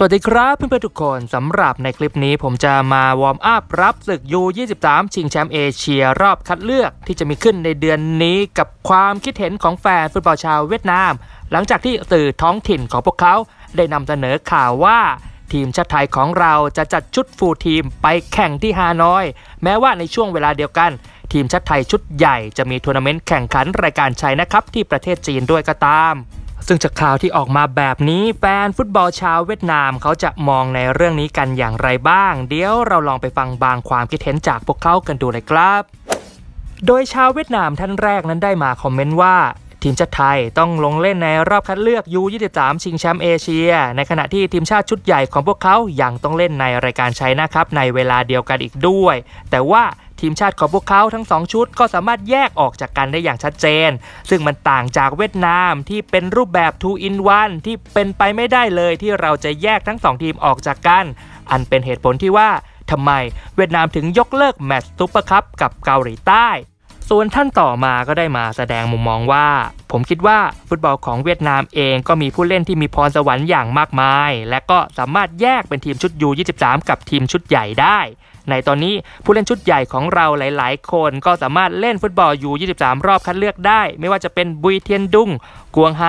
สวัสดีครับเพื่อนๆ ทุกคนสำหรับในคลิปนี้ผมจะมาวอร์มอัพรับศึก U23 ชิงแชมป์เอเชียรอบคัดเลือกที่จะมีขึ้นในเดือนนี้กับความคิดเห็นของแฟนฟุตบอลชาวเวียดนาม หลังจากที่สื่อท้องถิ่นของพวกเขาได้นำเสนอข่าวว่า ทีมชาติไทยของเราจะจัดชุดฟูลทีมไปแข่งที่ฮานอยแม้ว่าในช่วงเวลาเดียวกัน ทีมชาติไทยชุดใหญ่จะมีทัวร์นาเมนต์แข่งขันรายการชัยนะครับที่ประเทศจีนด้วยก็ตามซึ่งจากข่าวที่ออกมาแบบนี้แฟนฟุตบอลชาวเวียดนามเขาจะมองในเรื่องนี้กันอย่างไรบ้าง เดี๋ยวเราลองไปฟังบางความคิดเห็นจากพวกเขากันดูเลยครับ โดยชาวเวียดนามท่านแรกนั้นได้มาคอมเมนต์ว่า ทีมชาติไทยต้องลงเล่นในรอบคัดเลือก U23 ชิงแชมป์เอเชียในขณะที่ทีมชาติชุดใหญ่ของพวกเขายัางต้องเล่นในรายการใช้นะครับในเวลาเดียวกันอีกด้วย แต่ว่าทีมชาติของพวกเขาทั้ง 2 ชุดก็สามารถแยกออกจากกันได้อย่างชัดเจน ซึ่งมันต่างจากเวียดนามที่เป็นรูปแบบ2 in 1ที่เป็นไปไม่ได้เลยที่เราจะแยกทั้ง 2 ทีมออกจากกัน อันเป็นเหตุผลที่ว่าทำไมเวียดนามถึงยกเลิก แมตช์ซูเปอร์คัพกับเกาหลีใต้ ส่วนท่านต่อมาก็ได้มาแสดงมุมมองว่า ผมคิดว่าฟุตบอลของเวียดนามเองก็มีผู้เล่นที่มีพรสวรรค์อย่างมากมาย และก็สามารถแยกเป็นทีมชุดยู23กับทีมชุดใหญ่ได้ในตอนนี้ผู้เล่นชุดใหญ่ของเราหลายๆ คนก็สามารถเล่นฟุตบอลยู23 รอบคัดเลือกได้ ไม่ว่าจะเป็นบุยเทียนดุง กวงไฮ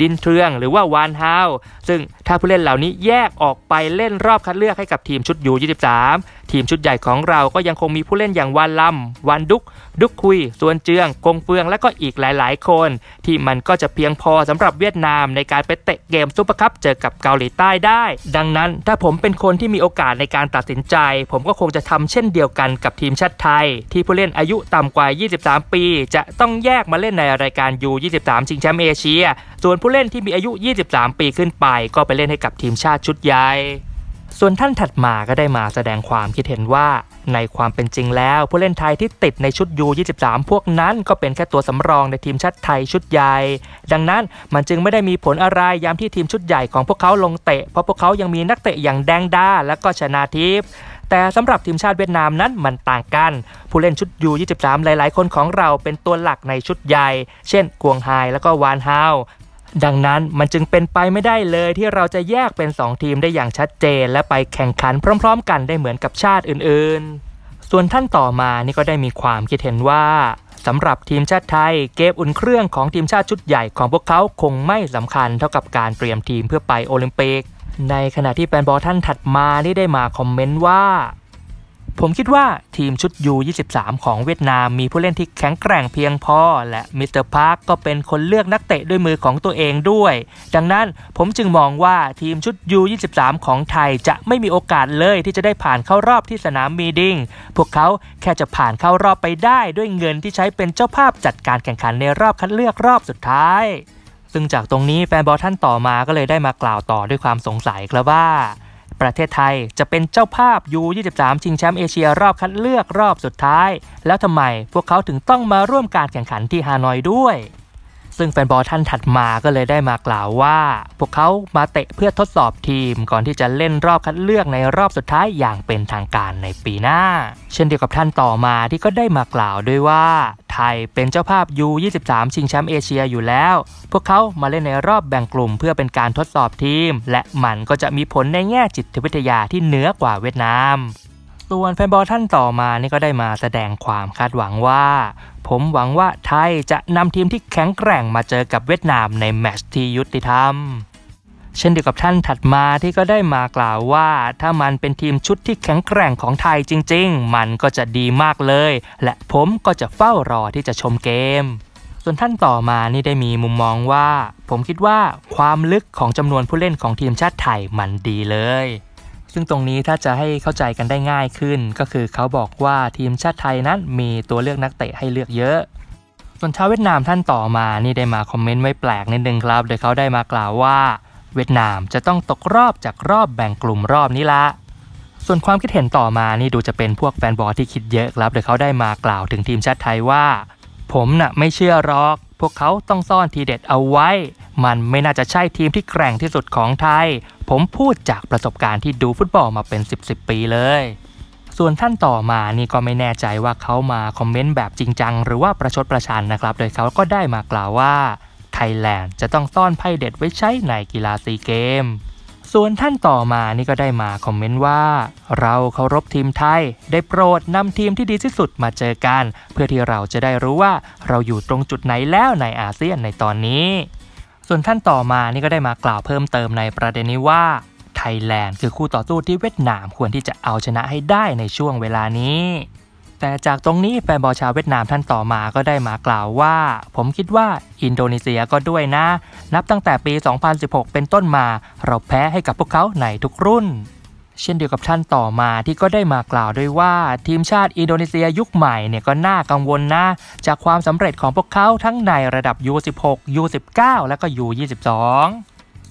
ดินเทือง หรือว่าวานฮาว ซึ่งถ้าผู้เล่นเหล่านี้แยกออกไปเล่นรอบคัดเลือกให้กับทีมชุดยู23ทีมชุดใหญ่ของเราก็ยังคงมีผู้เล่นอย่างวานลำวานดุก ดุกคุย ส่วนเจืองกงเฟือง และก็อีกหลายๆ คน ที่มันก็จะเพียงพอสำหรับเวียดนามในการไปเตะเกมซุปเปอร์คัพเจอกับเกาหลีใต้ได้ ดังนั้นถ้าผมเป็นคนที่มีโอกาสในการตัดสินใจ ผมก็คงจะทำเช่นเดียวกันกับทีมชาติไทย ที่ผู้เล่นอายุต่ำกว่า 23 ปี จะต้องแยกมาเล่นในรายการ U23 ชิงแชมป์เอเชีย ส่วนผู้เล่นที่มีอายุ 23 ปีขึ้นไป ก็ไปเล่นให้กับทีมชาติชุดใหญ่ส่วนท่านถัดมาก็ได้มาแสดงความคิดเห็นว่าในความเป็นจริงแล้ว ผู้เล่นไทยที่ติดในชุดยู23พวกนั้นก็เป็นแค่ตัวสำรองในทีมชาติไทยชุดใหญ่ดังนั้นมันจึงไม่ได้มีผลอะไรยามที่ทีมชุดใหญ่ของพวกเขาลงเตะ เพราะพวกเขายังมีนักเตะอย่างแดงดาและก็ชนาทิพย์แต่สำหรับทีมชาติเวียดนามนั้นมันต่างกัน ผู้เล่นชุดยู23หลายๆคนของเราเป็นตัวหลักในชุดใหญ่เช่น กวงไฮและก็วานฮาวดังนั้นมันจึงเป็นไปไม่ได้เลยที่เราจะแยกเป็น 2 ทีมได้อย่างชัดเจน และไปแข่งขันพร้อมๆกันได้เหมือนกับชาติอื่นๆ ส่วนท่านต่อมานี่ก็ได้มีความคิดเห็นว่าสำหรับทีมชาติไทย เกมอุ่นเครื่องของทีมชาติชุดใหญ่ของพวกเขาคงไม่สำคัญเท่ากับการเตรียมทีมเพื่อไปโอลิมปิกในขณะที่แฟนบอลท่านถัดมานี่ได้มาคอมเมนต์ว่าผมคิดว่าทีมชุด U23 ของเวียดนามมีผู้เล่นที่แข็งแกร่งเพียงพอและมิสเตอร์พาร์คก็เป็นคนเลือกนักเตะด้วยมือของตัวเองด้วย ดังนั้นผมจึงมองว่าทีมชุด U23 ของไทยจะไม่มีโอกาสเลยที่จะได้ผ่านเข้ารอบที่สนามมีดิง พวกเขาแค่จะผ่านเข้ารอบไปได้ด้วยเงินที่ใช้เป็นเจ้าภาพจัดการแข่งขันในรอบคัดเลือกรอบสุดท้าย ซึ่งจากตรงนี้แฟนบอลท่านต่อมาก็เลยได้มากล่าวต่อด้วยความสงสัยครับว่าประเทศไทยจะเป็นเจ้าภาพยู23 ชิงแชมป์เอเชียรอบคัดเลือกรอบสุดท้าย แล้วทำไมพวกเขาถึงต้องมาร่วมการแข่งขันที่ฮานอยด้วยซึ่งแฟนบอลท่านถัดมาก็เลยได้มากล่าวว่า พวกเขามาเตะเพื่อทดสอบทีมก่อนที่จะเล่นรอบคัดเลือกในรอบสุดท้ายอย่างเป็นทางการในปีหน้า เช่นเดียวกับท่านต่อมาที่ก็ได้มากล่าวด้วยว่า ไทยเป็นเจ้าภาพ U23 ชิงแชมป์เอเชียอยู่แล้ว พวกเขามาเล่นในรอบแบ่งกลุ่มเพื่อเป็นการทดสอบทีม และมันก็จะมีผลในแง่จิตวิทยาที่เหนือกว่าเวียดนามส่วนแฟนบอลท่านต่อมานี่ก็ได้มาแสดงความคาดหวังว่า ผมหวังว่าไทยจะนำทีมที่แข็งแกร่งมาเจอกับเวียดนามในแมตช์ที่ยุติธรรม เช่นเดียวกับท่านถัดมาที่ก็ได้มากล่าวว่า ถ้ามันเป็นทีมชุดที่แข็งแกร่งของไทยจริง ๆ มันก็จะดีมากเลยและผมก็จะเฝ้ารอที่จะชมเกม ส่วนท่านต่อมานี่ได้มีมุมมองว่า ผมคิดว่าความลึกของจำนวนผู้เล่นของทีมชาติไทยมันดีเลยซึ่งตรงนี้ถ้าจะให้เข้าใจกันได้ง่ายขึ้น ก็คือเขาบอกว่าทีมชาติไทยนั้น มีตัวเลือกนักเตะให้เลือกเยอะ ส่วนชาวเวียดนามท่านต่อมา นี่ได้มาคอมเมนต์ไม่แปลกนิดนึงครับ โดยเขาได้มากล่าวว่า เวียดนามจะต้องตกรอบจากรอบแบ่งกลุ่มรอบนี้ละ ส่วนความคิดเห็นต่อมา นี่ดูจะเป็นพวกแฟนบอลที่คิดเยอะครับ โดยเขาได้มากล่าวถึงทีมชาติไทยว่า ผมนะ่ะไม่เชื่อหรอก พวกเขาต้องซ่อนทีเด็ดเอาไว้ มันไม่น่าจะใช่ทีมที่แกร่งที่สุดของไทยผมพูดจากประสบการณ์ที่ดูฟุตบอลมาเป็น 10บ0ปีเลย ส่วนท่านต่อมานี่ก็ไม่แน่ใจว่าเขามาคอมเมนต์แบบจริงจังหรือว่าประชดประชันนะครับ โดยเขาก็ได้มากล่าวว่าไทยแลนด์จะต้องซ่อนไพ่เด็ดไว้ใช้ในกีฬาซีเกม ส่วนท่านต่อมา นี่ก็ได้มาคอมเมนต์ว่าเราเคารพทีมไทย ได้โปรดนำทีมที่ดีที่สุดมาเจอกัน เพื่อที่เราจะได้รู้ว่าเราอยู่ตรงจุดไหนแล้วในอาเซียนในตอนนี้ส่วนท่านต่อมานี่ก็ได้มากล่าวเพิ่มเติมในประเด็นนี้ว่า ไทยแลนด์คือคู่ต่อสู้ที่เวียดนามควรที่จะเอาชนะให้ได้ในช่วงเวลานี้ แต่จากตรงนี้แฟนบอลชาวเวียดนามท่านต่อมาก็ได้มากล่าวว่า ผมคิดว่าอินโดนีเซียก็ด้วยนะ นับตั้งแต่ปี 2016 เป็นต้นมาเราแพ้ให้กับพวกเขาในทุกรุ่นเช่นเดียวกับท่านต่อมาที่ก็ได้มากล่าวด้วยว่า ทีมชาติอินโดนีเซียยุคใหม่เนี่ยก็น่ากังวลนะ จากความสำเร็จของพวกเขาทั้งในระดับ U16 U19 และก็ U22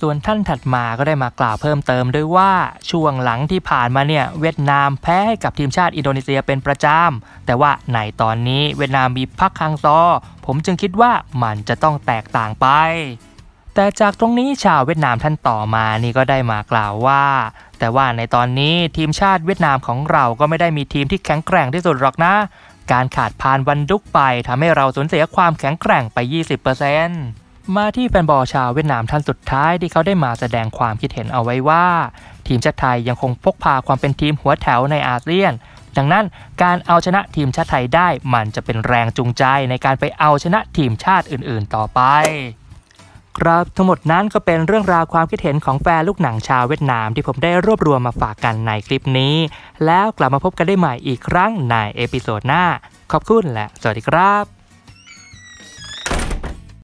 ส่วนท่านถัดมาก็ได้มากล่าวเพิ่มเติมด้วยว่า ช่วงหลังที่ผ่านมาเนี่ย เวียดนามแพ้ให้กับทีมชาติอินโดนีเซียเป็นประจำแต่ว่าในตอนนี้เวียดนามมีพักคังซอผมจึงคิดว่ามันจะต้องแตกต่างไป แต่จากตรงนี้ชาวเวียดนามท่านต่อมานี่ก็ได้มากล่าวว่าแต่ว่าในตอนนี้ทีมชาติเวียดนามของเราก็ไม่ได้มีทีมที่แข็งแกร่งที่สุดหรอกนะการขาดพานวันดุกไปทำให้เราสูญเสียความแข็งแกร่งไป 20%มาที่แฟนบอลชาวเวียดนามท่านสุดท้ายที่เขาได้มาแสดงความคิดเห็นเอาไว้ว่าทีมชาติไทยยังคงพกพาความเป็นทีมหัวแถวในอาเซียน ดังนั้นการเอาชนะทีมชาติไทยได้มันจะเป็นแรงจูงใจในการไปเอาชนะทีมชาติอื่น ๆต่อไปครับทั้งหมดนั้นก็เป็นเรื่องราวความคิดเห็นของแฟนลูกหนังชาวเวียดนามที่ผมได้รวบรวมมาฝากกันในคลิปนี้ แล้วกลับมาพบกันได้ใหม่อีกครั้งในเอพิโซดหน้า ขอบคุณและ สวัสดีครับ